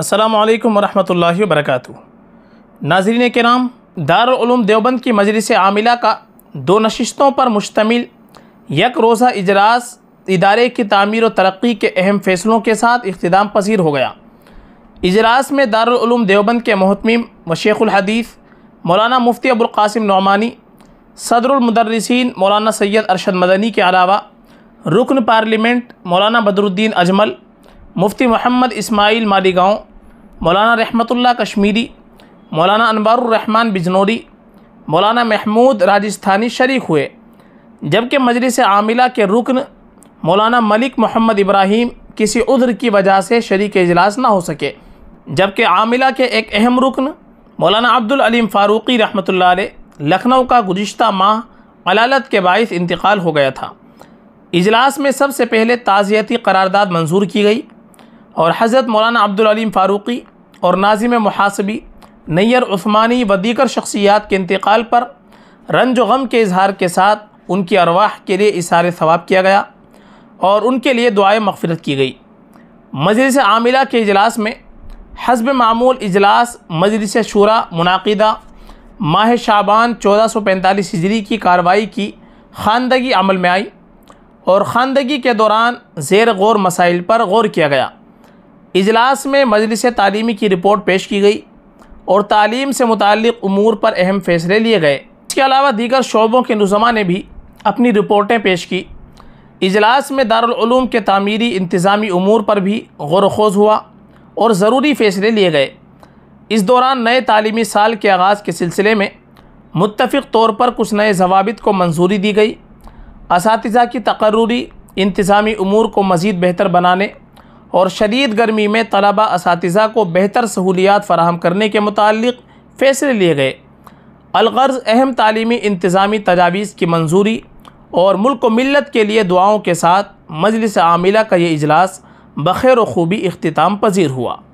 السلام علیکم ورحمۃ اللہ وبرکاتہ ناظرین کرام دارالعلوم دار دیوبند کی مجلس عاملہ کا دو نشستوں پر مشتمل یک روزہ اجلاس ادارے کی تعمیر و ترقی کے اہم فیصلوں کے ساتھ اختتام پذیر ہو گیا اجلاس میں دار دیوبند کے محتمم شیخ الحدیث مولانا مفتی ابوالقاسم نعمانی صدر المدرسین مولانا سید ارشد مدنی کے علاوہ رکن پارلیمنٹ مولانا بدر الدین اجمل مفتی محمد اسماعیل مالیگاؤں مولانا رحمت اللہ کشمیری مولانا انوار الرحمن بجنوری مولانا محمود راجستھانی شریک ہوئے جبکہ مجلس عاملہ کے رکن مولانا ملک محمد ابراہیم کسی عذر کی وجہ سے شریک اجلاس نہ ہو سکے جبکہ عاملہ کے ایک اہم رکن مولانا عبدالعلیم فاروقی رحمۃ اللہ علیہ لکھنؤ کا گزشتہ ماہ علالت کے باعث انتقال ہو گیا تھا اجلاس میں سب سے پہلے تعزیتی قرارداد منظور کی گئی اور حضرت مولانا عبدالعلیم فاروقی اور ناظم محاسبی نیر عثمانی و دیگر شخصیات کے انتقال پر رنج و غم کے اظہار کے ساتھ ان کی ارواح کے لیے اشارِ ثواب کیا گیا اور ان کے لیے دعائیں مغفرت کی گئی مجلس عاملہ کے اجلاس میں حسب معمول اجلاس مجلس شورا منعقدہ ماہ شعبان چودہ سو پینتالیس ہجری کی کارروائی کی خواندگی عمل میں آئی اور خواندگی کے دوران زیر غور مسائل پر غور کیا گیا اجلاس میں مجلس تعلیمی کی رپورٹ پیش کی گئی اور تعلیم سے متعلق امور پر اہم فیصلے لیے گئے اس کے علاوہ دیگر شعبوں کے نظمہ نے بھی اپنی رپورٹیں پیش کی اجلاس میں دارالعلوم کے تعمیری انتظامی امور پر بھی غور و خوض ہوا اور ضروری فیصلے لیے گئے اس دوران نئے تعلیمی سال کے آغاز کے سلسلے میں متفق طور پر کچھ نئے ضوابط کو منظوری دی گئی اساتذہ کی تقرری انتظامی امور کو مزید بہتر بنانے اور شدید گرمی میں طلبہ اساتذہ کو بہتر سہولیات فراہم کرنے کے متعلق فیصلے لیے گئے الغرض اہم تعلیمی انتظامی تجاویز کی منظوری اور ملک و ملت کے لیے دعاؤں کے ساتھ مجلس عاملہ کا یہ اجلاس بخیر و خوبی اختتام پذیر ہوا